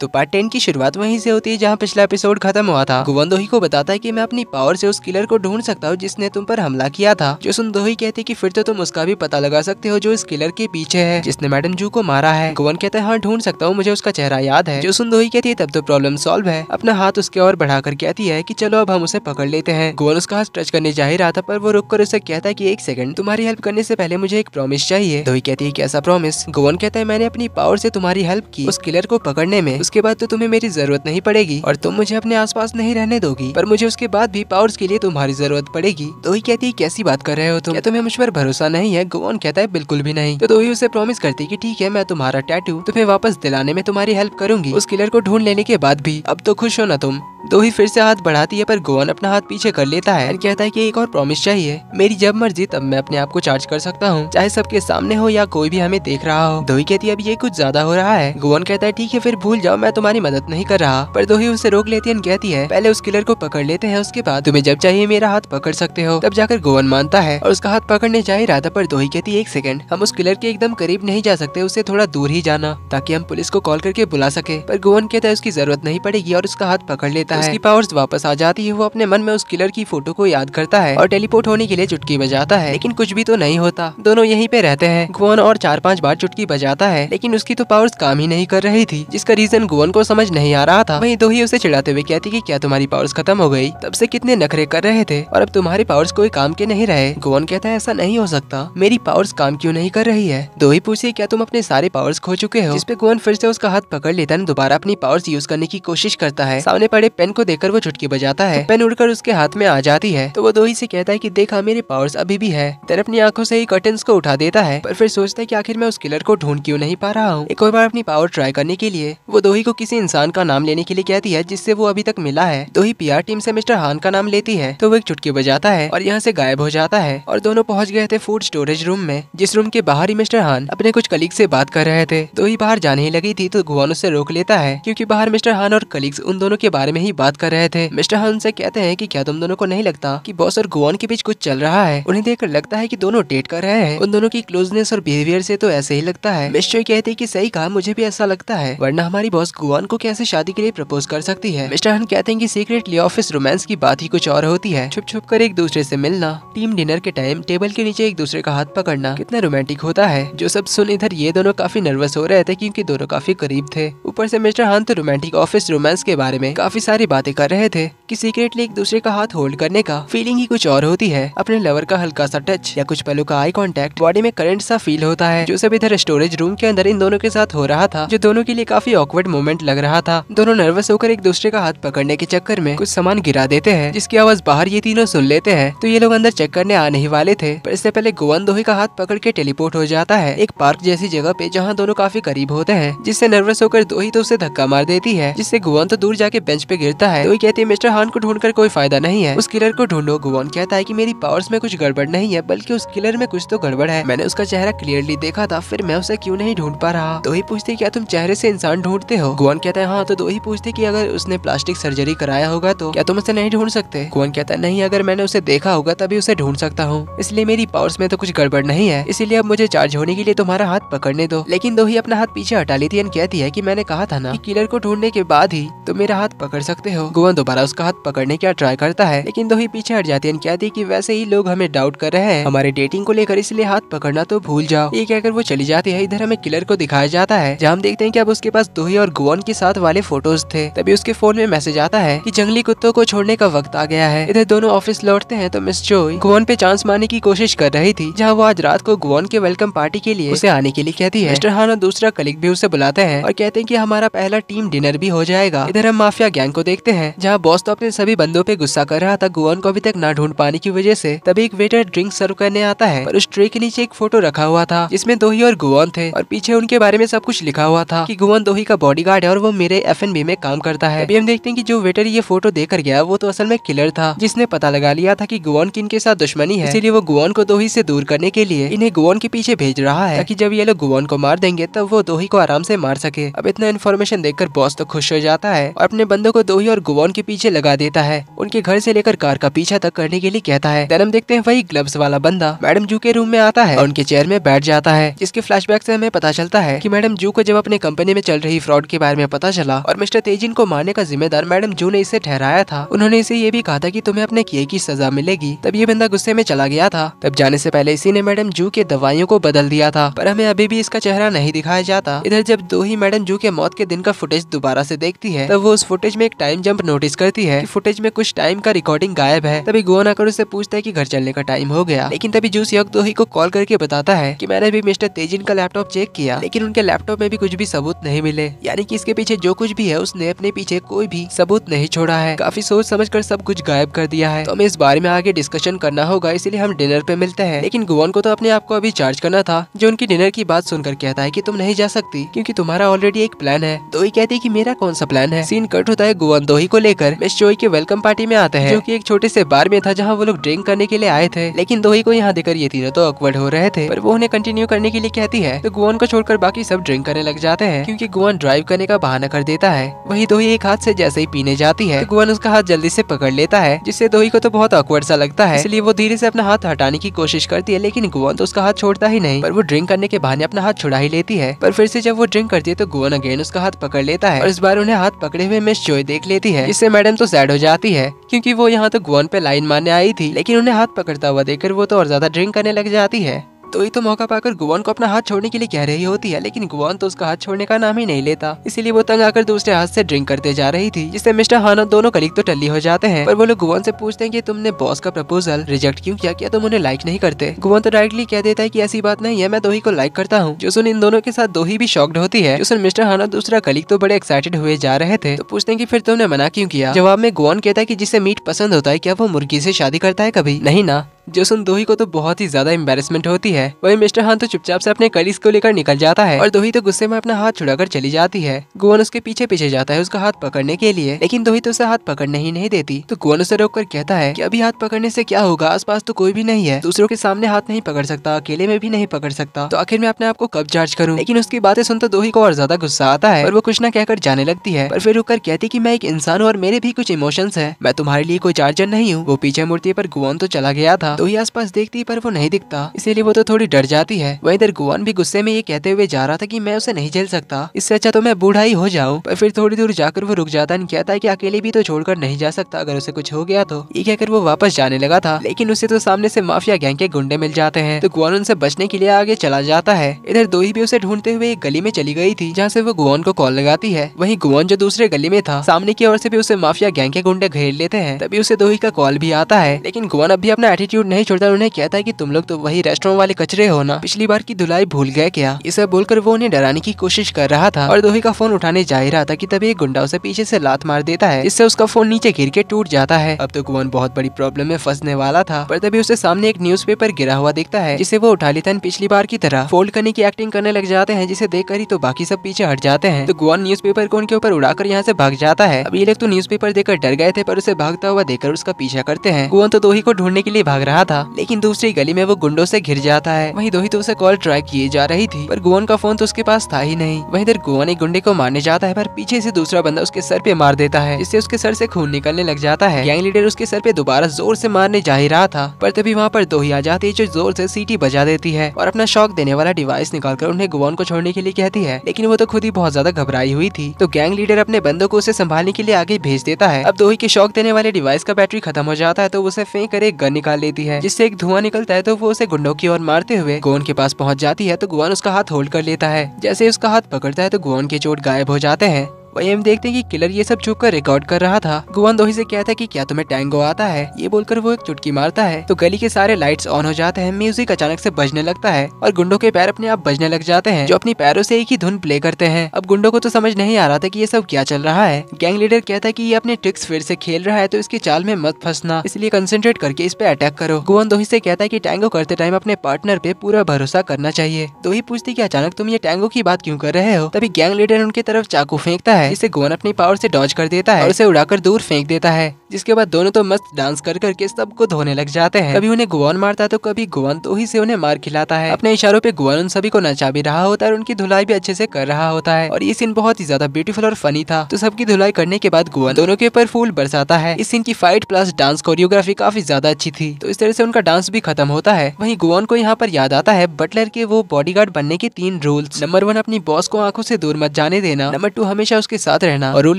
तो part ten की शुरुआत वहीं से होती है जहां पिछला एपिसोड खत्म हुआ था गुवंदोही को बताता है कि मैं अपनी पावर से उस किलर को ढूंढ सकता हूं जिसने तुम पर हमला किया था जो सुनदोही कहती कि फिर तो तुम उसका भी पता लगा सकते हो जो इस किलर के पीछे है जिसने मैडम जू को मारा है गुवन कहता है हाँ ढूंढ सकता हूँ मुझे उसका चेहरा याद है जो सुनदोही कहती है तब तो प्रॉब्लम सोल्व है अपना हाथ उसके और बढ़ाकर कहती है की चलो अब हम उसे पकड़ लेते हैं गुवन उसका हाथ टच करने जा ही रहा था पर वो रुक उसे कहता है की एक सेकंड तुम्हारी हेल्प करने से पहले मुझे एक प्रॉमिस चाहिए दोही कहती है कैसा प्रॉमिस गुवन कहता है मैंने अपनी पावर से तुम्हारी हेल्प की उस किलर को पकड़ने में उसके बाद तो तुम्हें मेरी जरूरत नहीं पड़ेगी और तुम मुझे अपने आसपास नहीं रहने दोगी पर मुझे उसके बाद भी पावर्स के लिए तुम्हारी जरूरत पड़ेगी तो ही कहती है कैसी बात कर रहे हो तुम क्या तुम्हें मुझ पर भरोसा नहीं है गोवन कहता है बिल्कुल भी नहीं तो ही उसे प्रॉमिस करती की ठीक है मैं तुम्हारा टैटू तुम्हें वापस दिलाने में तुम्हारी हेल्प करूंगी उस किलर को ढूंढ लेने के बाद भी अब तो खुश हो ना तुम दो तो ही फिर से हाथ बढ़ाती है पर गोवन अपना हाथ पीछे कर लेता है और कहता है कि एक और प्रॉमिस चाहिए मेरी जब मर्जी तब मैं अपने आप को चार्ज कर सकता हूँ चाहे सबके सामने हो या कोई भी हमें देख रहा हो दोही कहती है अब ये कुछ ज्यादा हो रहा है गोवन कहता है ठीक है फिर भूल जाओ मैं तुम्हारी मदद नहीं कर रहा पर दोही उसे रोक लेती है कहती है पहले उस किलर को पकड़ लेते हैं उसके बाद तुम्हें जब चाहिए मेरा हाथ पकड़ सकते हो तब जाकर गोवन मानता है और उसका हाथ पकड़ने जाए राधा पर दोही कहती है एक सेकंड हम उस किलर के एकदम करीब नहीं जा सकते उसे थोड़ा दूर ही जाना ताकि हम पुलिस को कॉल करके बुला सके पर गोवन कहता है उसकी जरूरत नहीं पड़ेगी और उसका हाथ पकड़ लेता है उसकी पावर्स वापस आ जाती है वो अपने मन में उस किलर की फोटो को याद करता है और टेलीपोर्ट होने के लिए चुटकी बजाता है लेकिन कुछ भी तो नहीं होता दोनों यहीं पे रहते हैं गुवन और चार पांच बार चुटकी बजाता है लेकिन उसकी तो पावर्स काम ही नहीं कर रही थी जिसका रीजन गुवन को समझ नहीं आ रहा था वही दो ही उसे चिड़ाते हुए कहती की क्या तुम्हारी पावर्स खत्म हो गयी तब से कितने नखरे कर रहे थे और अब तुम्हारे पावर्स कोई काम के नहीं रहे गुवन कहता है ऐसा नहीं हो सकता मेरी पावर्स काम क्यों नहीं कर रही है दो ही पूछे क्या तुम अपने सारे पावर्स खो चुके हो जिसपे गुवन फिर से उसका हाथ पकड़ लेता है दोबारा अपनी पावर्स यूज करने की कोशिश करता है सामने पड़े पेन को देखकर वो चुटकी बजाता है तो पेन उड़कर उसके हाथ में आ जाती है तो वो दोही से कहता है की देखा हाँ, मेरे पावर्स अभी भी है तेरे अपनी आंखों से ही कर्टन को उठा देता है पर फिर सोचता है की आखिर मैं उस किलर को ढूंढ क्यों नहीं पा रहा हूँ एक और बार अपनी पावर ट्राई करने के लिए वो दोही को किसी इंसान का नाम लेने के लिए कहती है जिससे वो अभी तक मिला है दोही पीआर टीम से मिस्टर हान का नाम लेती है तो वो एक चुटकी बजाता है और यहाँ से गायब हो जाता है और दोनों पहुँच गए थे फूड स्टोरेज रूम में जिस रूम के बाहर ही मिस्टर हान अपने कुछ कलीग से बात कर रहे थे दोही बाहर जाने ही लगी थी तो गुआन उसे रोक लेता है क्यूँकी बाहर मिस्टर हान और कलीग्स उन दोनों के बारे में ही ही बात कर रहे थे मिस्टर हन से कहते हैं कि क्या तुम दोनों को नहीं लगता कि बॉस और गुआन के बीच कुछ चल रहा है उन्हें देखकर लगता है कि दोनों डेट कर रहे हैं उन दोनों की क्लोजनेस और बिहेवियर से तो ऐसे ही लगता है मिस्टर कहते हैं कि सही कहा मुझे भी ऐसा लगता है वरना हमारी बॉस गुआन को कैसे शादी के लिए प्रपोज कर सकती है मिस्टर हन कहते हैं कि सीक्रेटली ऑफिस रोमांस की बात ही कुछ और होती है छुप छुप कर एक दूसरे से मिलना टीम डिनर के टाइम टेबल के नीचे एक दूसरे का हाथ पकड़ना कितना रोमांटिक होता है जो सब सुन इधर ये दोनों काफी नर्वस हो रहे थे क्योंकि दोनों काफी करीब थे ऊपर से मिस्टर हन तो रोमांटिक ऑफिस रोमांस के बारे में काफी सारे सारी बातें कर रहे थे कि सीक्रेटली एक दूसरे का हाथ होल्ड करने का फीलिंग ही कुछ और होती है अपने लवर का हल्का सा टच या कुछ पलों का आई कॉन्टेक्ट बॉडी में करंट सा फील होता है जो सब इधर स्टोरेज रूम के अंदर इन दोनों के साथ हो रहा था जो दोनों के लिए काफी ऑकवर्ड मोमेंट लग रहा था दोनों नर्वस होकर एक दूसरे का हाथ पकड़ने के चक्कर में कुछ सामान गिरा देते हैं जिसकी आवाज बाहर ये तीनों सुन लेते हैं तो ये लोग अंदर चेक करने आने ही वाले थे पर इससे पहले गोवन दोहे का हाथ पकड़ के टेलीपोर्ट हो जाता है एक पार्क जैसी जगह पे जहाँ दोनों काफी करीब होते हैं जिससे नर्वस होकर दोही तो उसे धक्का मार देती है जिससे गोवन तो दूर जाके बेंच पे गिरता है तो वही कहती है मिस्टर हान को ढूंढकर कोई फायदा नहीं है उस किलर को ढूंढो गुवान कहता है की मेरी पावर्स में कुछ गड़बड़ नहीं है बल्कि उस किलर में कुछ तो गड़बड़ है मैंने उसका चेहरा क्लियरली देखा था फिर मैं उसे क्यूँ नहीं ढूंढ पा रहा तो ही पूछती क्या तुम चेहरे ऐसी इंसान ढूंढते हो गुवान कहता है हाँ तो दो ही पूछते की अगर उसने प्लास्टिक सर्जरी कराया होगा तो क्या तुम उसे नहीं ढूंढ सकते गुवान कहता है नहीं अगर मैंने उसे देखा होगा तभी उसे ढूंढ सकता हूँ इसलिए मेरी पावर्स में तो कुछ गड़बड़ नहीं है इसीलिए अब मुझे चार्ज होने के लिए तुम्हारा हाथ पकड़ने दो लेकिन दो ही अपना हाथ पीछे हटा लेती है कहती है की मैंने कहा था ना कि किलर को ढूंढने के बाद ही तुम तो मेरा हाथ पकड़ सकता सकते हो गुवन दोबारा उसका हाथ पकड़ने का ट्राई करता है लेकिन दो ही पीछे हट जाती है कहती की वैसे ही लोग हमें डाउट कर रहे हैं हमारे डेटिंग को लेकर इसलिए हाथ पकड़ना तो भूल जाओ ये कहकर वो चली जाती है इधर हमें किलर को दिखाया जाता है जहाँ हम देखते हैं की अब उसके पास दोही और गुवन के साथ वाले फोटोज थे तभी उसके फोन में मैसेज आता है की जंगली कुत्तों को छोड़ने का वक्त आ गया है इधर दोनों ऑफिस लौटते हैं तो मिस जो गुवन पे चांस मारने की कोशिश कर रही थी जहाँ वो आज रात को गुवन के वेलकम पार्टी के लिए उसे आने के लिए कहती है मिस्टर हान और दूसरा कलिक भी उसे बुलाते हैं और कहते हैं की हमारा पहला टीम डिनर भी हो जाएगा इधर हम माफिया गैंग को देखते हैं जहाँ बॉस तो अपने सभी बंदों पे गुस्सा कर रहा था गुआन को अभी तक ना ढूंढ पाने की वजह से तभी एक वेटर ड्रिंक सर्व करने आता है और उस ट्रे के नीचे एक फोटो रखा हुआ था जिसमें दोही और गुआन थे और पीछे उनके बारे में सब कुछ लिखा हुआ था की गुआन दोही का बॉडी है और वो मेरे एफ में काम करता है अभी हम देखते हैं की जो वेटर ये फोटो देकर गया वो तो असल में किलर था जिसने पता लगा लिया था की गुआन की इनके साथ दुश्मनी है इसीलिए वो गुआन को दोही से दूर करने के लिए इन्हें गुआन के पीछे भेज रहा है ताकि जब ये लोग गुआन को मार देंगे तब वो दोही को आराम से मार सके अब इतना इन्फॉर्मेशन देखकर बॉस तो खुश हो जाता है और अपने बंदों को दो लोही और गुवान के पीछे लगा देता है उनके घर से लेकर कार का पीछा तक करने के लिए कहता है देन देखते हैं वही ग्लव्स वाला बंदा मैडम जू के रूम में आता है और उनके चेयर में बैठ जाता है जिसके फ्लैश से हमें पता चलता है की मैडम जू को जब अपने कंपनी में चल रही फ्रॉड के बारे में पता चला और मिस्टर तेजिन को मारने का जिम्मेदार मैडम जू ने इसे ठहराया था उन्होंने इसे ये भी कहा था की तुम्हें अपने किए की सजा मिलेगी तब ये बंदा गुस्से में चला गया था तब जाने ऐसी पहले इसी ने मैडम जू के दवाइयों को बदल दिया था पर हमें अभी भी इसका चेहरा नहीं दिखाया जाता इधर जब दो ही मैडम जू के मौत के दिन का फुटेज दोबारा से देखती है तब वो उस फुटेज में एक टाइम जंप नोटिस करती है फुटेज में कुछ टाइम का रिकॉर्डिंग गायब है तभी गोवन आकर उससे पूछता है की घर चलने का टाइम हो गया लेकिन तभी जूस यकदोही को कॉल करके बताता है की मैंने भी मिस्टर तेजिन का लैपटॉप चेक किया लेकिन उनके लैपटॉप में भी कुछ भी सबूत नहीं मिले यानी की इसके पीछे जो कुछ भी है उसने अपने पीछे कोई भी सबूत नहीं छोड़ा है काफी सोच समझ कर सब कुछ गायब कर दिया है तो हमें इस बारे में आगे डिस्कशन करना होगा इसलिए हम डिनर पे मिलते हैं लेकिन गुवन को तो अपने आप को अभी चार्ज करना था जो उनकी डिनर की बात सुनकर कहता है की तुम नहीं जा सकती क्यूँकी तुम्हारा ऑलरेडी एक प्लान है तो ये कहती है की मेरा कौन सा प्लान है सीन कट होता है गुवन दोही को लेकर मिस चोई के वेलकम पार्टी में आते है जो कि एक छोटे से बार में था जहाँ वो लोग ड्रिंक करने के लिए आए थे लेकिन दोही को यहाँ देखकर ये तीनों तो अकवर्ड हो रहे थे पर वो उन्हें कंटिन्यू करने के लिए कहती है तो गुआन को छोड़कर बाकी सब ड्रिंक करने लग जाते हैं क्यूँकी गुआन ड्राइव करने का बहाना कर देता है वही दोही एक हाथ से जैसे ही पीने जाती है गुवन तो गुआन उसका हाथ जल्दी से पकड़ लेता है जिससे दोही को तो बहुत अकवर्ड सा लगता है इसलिए वो धीरे से अपना हाथ हटाने की कोशिश करती है लेकिन गुआन तो उसका हाथ छोड़ता ही नहीं पर वो ड्रिंक करने के बहाने अपना हाथ छुड़ा ही लेती है पर फिर से जब वो ड्रिंक करती है तो गुआन अगेन उसका हाथ पकड़ लेता है और इस बार उन्हें हाथ पकड़े हुए मिस जोय देख लेती है इससे मैडम तो सैड हो जाती है क्योंकि वो यहाँ तो गुआन पे लाइन मारने आई थी लेकिन उन्हें हाथ पकड़ता हुआ देखकर वो तो और ज्यादा ड्रिंक करने लग जाती है तो ये तो मौका पाकर गुवान को अपना हाथ छोड़ने के लिए कह रही होती है लेकिन गुवान तो उसका हाथ छोड़ने का नाम ही नहीं लेता इसीलिए वो तंग आकर दूसरे हाथ से ड्रिंक करते जा रही थी जिससे मिस्टर हान और दोनों कलिक तो टल्ली हो जाते हैं पर वो लोग गुवान से पूछते हैं कि तुमने बॉस का प्रपोजल रिजेक्ट क्यों किया क्या तुम उन्हें लाइक नहीं करते गुवान तो डायरेक्टली कह देता है की ऐसी बात नहीं है मैं दो को लाइक करता हूँ जो सुन इन दोनों के साथ दो भी शॉक्ड होती है जो सुन मिस्टर हान और दूसरा कलिक तो बड़े एक्साइटेड हुए जा रहे थे तो पूछते हैं की फिर तुमने मना क्यों किया जवाब में गुवान कहता है की जिसे मीट पसंद होता है क्या वो मुर्गी से शादी करता है कभी नहीं ना जोसुन दोही को तो बहुत ही ज्यादा एम्बेसमेंट होती है वही मिस्टर हान तो चुपचाप से अपने कलीस को लेकर निकल जाता है और दोही तो गुस्से में अपना हाथ छुड़ा चली जाती है गोवन उसके पीछे पीछे जाता है उसका हाथ पकड़ने के लिए लेकिन दोही तो उसे हाथ पकड़ने ही नहीं देती तो गोवन उसे रोक कर कहता है की अभी हाथ पकड़ने से क्या होगा पास तो कोई भी नहीं है दूसरों के सामने हाथ नहीं पकड़ सकता अकेले में भी नहीं पकड़ सकता तो आखिर मैं अपने आप को कब चार्ज करूँ लेकिन उसकी बातें सुनते दोही को और ज्यादा गुस्सा आता है और वो कुछ ना कहकर जाने लगती है पर फिर रुक कर कहती की मैं एक इंसान हूँ और मेरे भी कुछ इमोशन है मैं तुम्हारे लिए कोई चार्जर नहीं हूँ वो पीछे मूर्ति पर गुवन तो चला गया था दोही तो आसपास देखती पर वो नहीं दिखता इसीलिए वो तो थोड़ी डर जाती है वही इधर गुआन भी गुस्से में ये कहते हुए जा रहा था की मैं उसे नहीं झेल सकता इससे अच्छा तो मैं बूढ़ा ही हो जाऊँ पर फिर थोड़ी दूर जाकर वो रुक जाता है कहता है की अकेले भी तो छोड़कर नहीं जा सकता अगर उसे कुछ हो गया तो ये कहकर वो वापस जाने लगा था लेकिन उसे तो सामने से माफिया गैंग के गुंडे मिल जाते हैं तो गुआन उनसे बचने के लिए आगे चला जाता है इधर दोही भी उसे ढूंढते हुए एक गली में चली गई थी जहाँ से वो गुआन को कॉल लगाती है वही गुआन जो दूसरे गली में था सामने की ओर से भी उसे माफिया गैंग के गुंडे घेर लेते हैं तभी उसे दोही का कॉल भी आता है लेकिन गुआन अभी अपना एटीट्यूड नहीं छोड़ता उन्हें कहता है कि तुम लोग तो वही रेस्टोरेंट वाले कचरे हो ना पिछली बार की धुलाई भूल गए क्या इसे बोलकर वो उन्हें डराने की कोशिश कर रहा था और दोही का फोन उठाने जा ही रहा था की तभी एक गुंडा उसे पीछे से लात मार देता है इससे उसका फोन नीचे गिर के टूट जाता है अब तो कुवन बहुत बड़ी प्रॉब्लम में फंसने वाला था पर तभी उसे सामने एक पेपर गिरा हुआ दिखता है जिसे वो उठा लेता है पिछली बार की तरह फोल्ड करने की एक्टिंग करने लग जाते हैं जिसे देख ही तो बाकी सब पीछे हट जाते हैं तो गुआन न्यूज पेपर को उनके ऊपर उड़ाकर यहाँ से भाग जाता है अब ये लोग तो न्यूज़पेपर देखकर डर गए थे पर उसे भागता हुआ देखकर उसका पीछा करते हैं गुआन तो दो ही को ढूंढने के लिए भाग रहा रहा था लेकिन दूसरी गली में वो गुंडों से घिर जाता है वही दोही तो उसे कॉल ट्राई किए जा रही थी पर गोवन का फोन तो उसके पास था ही नहीं वही इधर गोवन एक गुंडे को मारने जाता है पर पीछे से दूसरा बंदा उसके सर पे मार देता है जिससे उसके सर से खून निकलने लग जाता है गैंग लीडर उसके सर पे दोबारा जोर से मारने जा ही रहा था पर तभी वहाँ पर दोही आ जाती है जो जोर से सीटी बजा देती है और अपना शौक देने वाला डिवाइस निकालकर उन्हें गोवन को छोड़ने के लिए कहती है लेकिन वो तो खुद ही बहुत ज्यादा घबराई हुई थी तो गैंग लीडर अपने बंदों को उसे संभालने के लिए आगे भेज देता है अब दोही के शौक देने वाले डिवाइस का बैटरी खत्म हो जाता है तो उसे फेंक कर एक गन निकाल लेती है है जिससे एक धुआं निकलता है तो वो उसे गुंडों की ओर मारते हुए गोवन के पास पहुँच जाती है तो गुआन उसका हाथ होल्ड कर लेता है जैसे उसका हाथ पकड़ता है तो गुआन के चोट गायब हो जाते हैं वही हम देखते हैं कि किलर ये सब चुप कर रिकॉर्ड कर रहा था गुवन दोही से कहता है कि क्या तुम्हें टैंगो आता है ये बोलकर वो एक चुटकी मारता है तो गली के सारे लाइट्स ऑन हो जाते हैं म्यूजिक अचानक से बजने लगता है और गुंडों के पैर अपने आप बजने लग जाते हैं जो अपनी पैरों से एक ही धुन प्ले करते हैं अब गुंडों को तो समझ नहीं आ रहा था की ये सब क्या चल रहा है गैंग लीडर कहता है की ये अपने ट्रिक्स फिर से खेल रहा है तो इसकी चाल में मत फंसना इसलिए कंसेंट्रेट करके इस पे अटैक करो गुवन दोही से कहता है की टैंगो करते टाइम अपने पार्टनर पे पूरा भरोसा करना चाहिए दोही तो पूछती की अचानक तुम ये टैंगो की बात क्यूँ कर रहे हो तभी गैंग लीडर उनके तरफ चाकू फेंकता है है जिसे गोवन अपनी पावर से डॉज कर देता है और उसे उड़ाकर दूर फेंक देता है जिसके बाद दोनों तो मस्त डांस कर करके सबको धोने लग जाते हैं कभी उन्हें गोवन मारता तो कभी गोवन तो ही से उन्हें मार खिलाता है अपने इशारों पे गोवन उन सभी को नचा भी रहा होता है और उनकी धुलाई भी अच्छे से कर रहा होता है और ये सीन बहुत ही ज्यादा ब्यूटीफुल और फनी था तो सबकी धुलाई करने के बाद गोवन दोनों के ऊपर फूल बरसाता है इस सीन की फाइट प्लस डांस कोरियोग्राफी काफी ज्यादा अच्छी थी तो इस तरह से उनका डांस भी खत्म होता है वही गोवन को यहाँ पर याद आता है बटलर के वो बॉडी बनने के तीन रूल्स नंबर वन अपनी बॉस को आंखों से दूर मत जाने देना नंबर टू हमेशा उसके के साथ रहना और रूल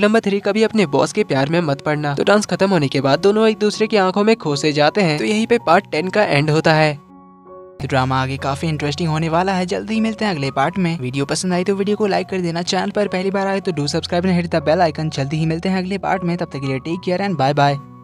नंबर थ्री कभी अपने बॉस के प्यार में मत पड़ना तो डांस खत्म होने के बाद दोनों एक दूसरे की आंखों में खोसे जाते हैं तो यही पे पार्ट टेन का एंड होता है ड्रामा तो आगे काफी इंटरेस्टिंग होने वाला है जल्दी ही मिलते हैं अगले पार्ट में वीडियो पसंद आई तो वीडियो को लाइक कर देना चैनल पर पहली बार आए तो डू सब्सक्राइब नहीं हिट द बेल आइकन जल्दी ही मिलते हैं अगले पार्ट में तब तक के लिए take care and bye bye